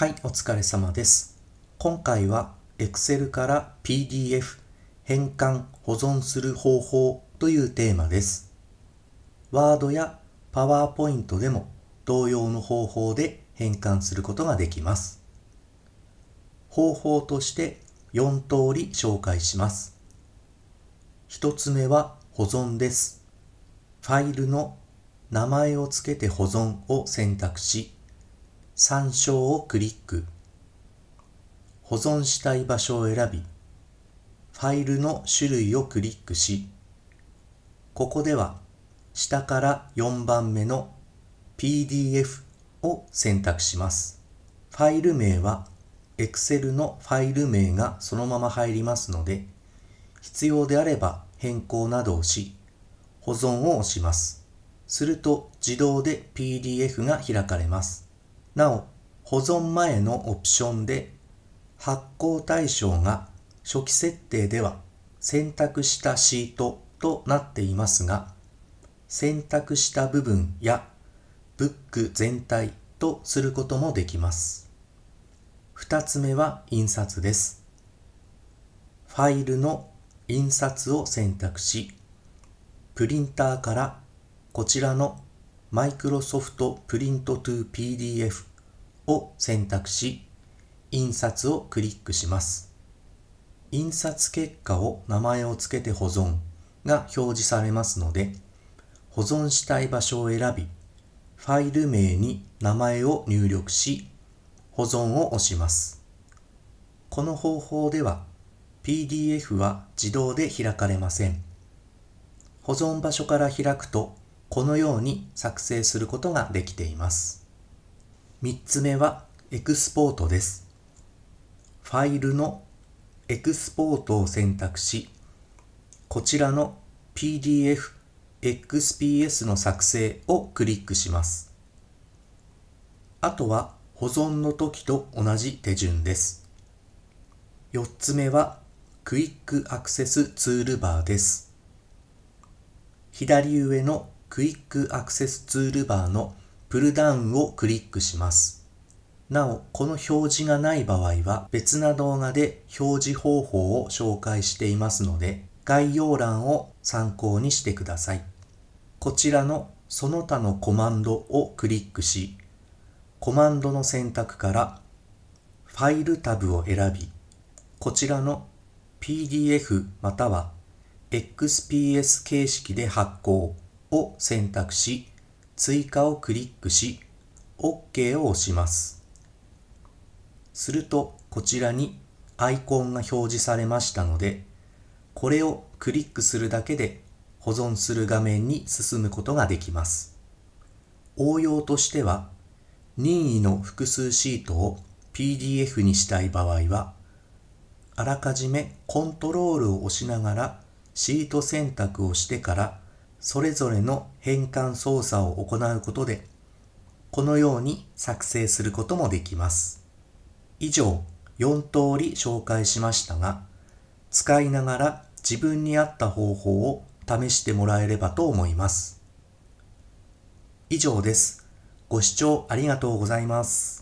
はい、お疲れ様です。今回は Excel から PDF 変換保存する方法というテーマです。Word や PowerPoint でも同様の方法で変換することができます。方法として4通り紹介します。1つ目は保存です。ファイルの名前を付けて保存を選択し、参照をクリック。保存したい場所を選び、ファイルの種類をクリックし、ここでは下から4番目の PDF を選択します。ファイル名は Excel のファイル名がそのまま入りますので、必要であれば変更などをし、保存を押します。すると自動で PDF が開かれます。なお、保存前のオプションで発行対象が初期設定では選択したシートとなっていますが、選択した部分やブック全体とすることもできます。2つ目は印刷です。ファイルの印刷を選択し、プリンターからこちらの Microsoft Print to PDF を選択し、印刷をクリックします。印刷結果を名前を付けて保存が表示されますので、保存したい場所を選び、ファイル名に名前を入力し、保存を押します。この方法では PDF は自動で開かれません。保存場所から開くと、このように作成することができています。3つ目はエクスポートです。ファイルのエクスポートを選択し、こちらの PDF、XPS の作成をクリックします。あとは保存の時と同じ手順です。4つ目はクイックアクセスツールバーです。左上のクイックアクセスツールバーのプルダウンをクリックします。なお、この表示がない場合は別な動画で表示方法を紹介していますので、概要欄を参考にしてください。こちらのその他のコマンドをクリックし、コマンドの選択からファイルタブを選び、こちらの PDF または XPS 形式で発行を選択し、追加をクリックし OK を押しますするとこちらにアイコンが表示されましたのでこれをクリックするだけで保存する画面に進むことができます応用としては任意の複数シートを PDF にしたい場合はあらかじめコントロールを押しながらシート選択をしてからそれぞれの変換操作を行うことで、このように作成することもできます。以上、4通り紹介しましたが、使いながら自分に合った方法を試してもらえればと思います。以上です。ご視聴ありがとうございます。